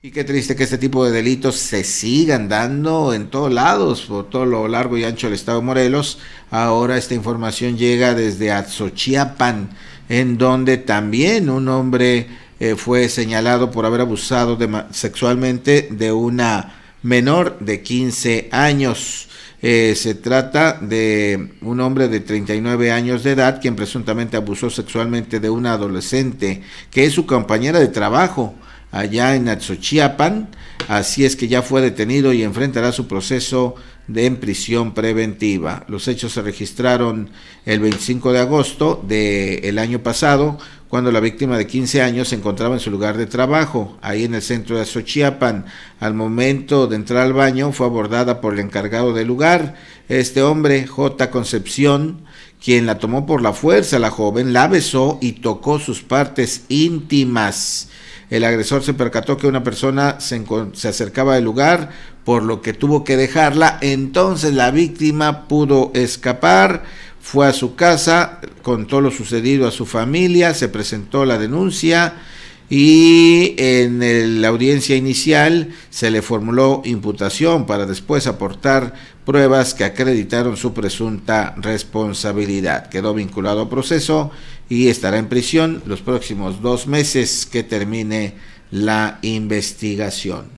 Y qué triste que este tipo de delitos se sigan dando en todos lados, por todo lo largo y ancho del estado de Morelos. Ahora esta información llega desde Azochiapan, en donde también un hombre eh, fue señalado por haber abusado sexualmente de una menor de 15 años. Eh, se trata de un hombre de 39 años de edad quien presuntamente abusó sexualmente de una adolescente que es su compañera de trabajo allá en Atsochiapan. Así es que ya fue detenido y enfrentará su proceso de en prisión preventiva. Los hechos se registraron el 25 de agosto del año pasado, cuando la víctima de 15 años se encontraba en su lugar de trabajo, ahí en el centro de Azochiapan. Al momento de entrar al baño fue abordada por el encargado del lugar, este hombre, J. Concepción, quien la tomó por la fuerza. La joven la besó y tocó sus partes íntimas. El agresor se percató que una persona se, acercaba al lugar, por lo que tuvo que dejarla. Entonces la víctima pudo escapar, fue a su casa, contó lo sucedido a su familia, se presentó la denuncia y en la audiencia inicial se le formuló imputación para después aportar pruebas que acreditaron su presunta responsabilidad. Quedó vinculado al proceso y estará en prisión los próximos dos meses que termine la investigación.